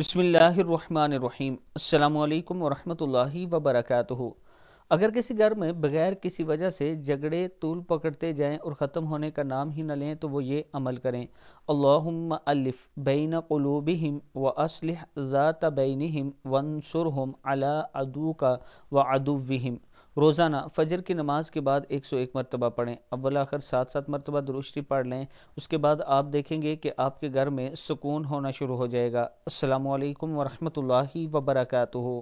बसमीम् अल्लाम वरहमतुल्लाहि वबरकातुहु अगर किसी घर में बगैर किसी वजह से झगड़े तूल पकड़ते जाएं और ख़त्म होने का नाम ही न लें तो वो ये अमल करें अल्लाफ़ बैन क़लूबहम व असलह ज़ात बैनहम वनसुरहम अला अदू का व अदुवहम रोज़ाना फजर की नमाज के बाद एक सौ एक मरतबा पढ़ें अव्वल आखिर सात सात मरतबा दुरुस्ती पढ़ लें उसके बाद आप देखेंगे कि आपके घर में सुकून होना शुरू हो जाएगा अल्लाम वरहमल वबरकू